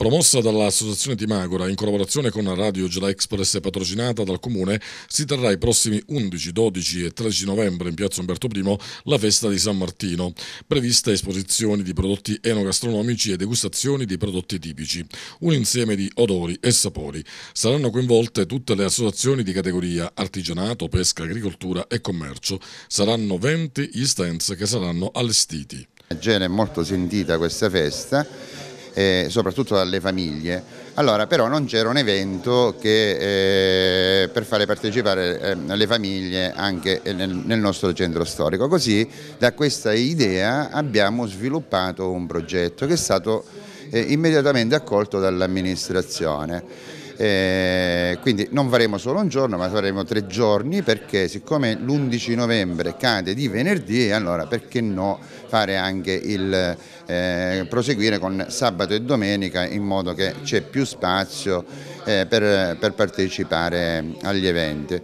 Promossa dall'Associazione Timagora in collaborazione con Radio Gela Express e patrocinata dal Comune, si terrà i prossimi 11, 12 e 13 novembre in piazza Umberto I la festa di San Martino, prevista esposizioni di prodotti enogastronomici e degustazioni di prodotti tipici, un insieme di odori e sapori. Saranno coinvolte tutte le associazioni di categoria artigianato, pesca, agricoltura e commercio. Saranno 20 gli stands che saranno allestiti. La Gela è molto sentita questa festa eh, soprattutto dalle famiglie. Allora però non c'era un evento che, eh, per fare partecipare eh, le famiglie anche eh, nel, nel nostro centro storico. Così da questa idea abbiamo sviluppato un progetto che è stato eh, immediatamente accolto dall'amministrazione. Eh, quindi non faremo solo un giorno ma faremo tre giorni perché siccome l'11 novembre cade di venerdì allora perché no fare anche il eh, proseguire con sabato e domenica in modo che c'è più spazio eh, per, per partecipare agli eventi.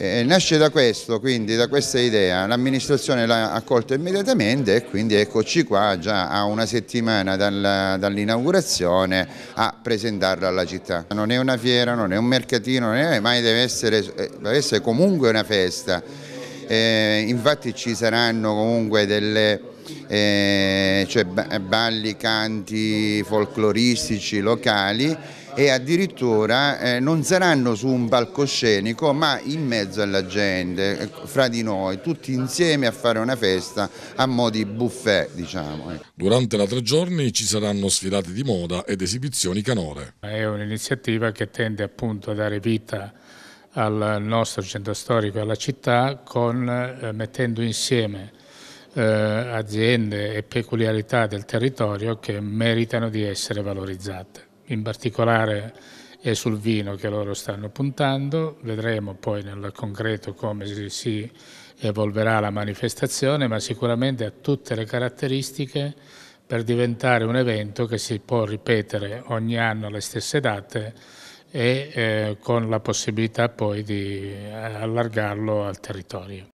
Eh, nasce da questo, quindi da questa idea, l'amministrazione l'ha accolta immediatamente e quindi eccoci qua già a una settimana dall'inaugurazione a presentarla alla città. Non è una fiera, non è un mercatino, non è, mai deve essere, eh, deve essere comunque una festa eh, infatti ci saranno comunque delle eh, cioè balli, canti folcloristici locali e addirittura eh, non saranno su un palcoscenico ma in mezzo alla gente, fra di noi, tutti insieme a fare una festa a mo' di buffet diciamo. Ecco. Durante la tre giorni ci saranno sfilate di moda ed esibizioni canore. È un'iniziativa che tende appunto a dare vita al nostro centro storico e alla città con, eh, mettendo insieme eh, aziende e peculiarità del territorio che meritano di essere valorizzate. In particolare è sul vino che loro stanno puntando, vedremo poi nel concreto come si, si evolverà la manifestazione, ma sicuramente ha tutte le caratteristiche per diventare un evento che si può ripetere ogni anno alle stesse date e eh, con la possibilità poi di eh, allargarlo al territorio.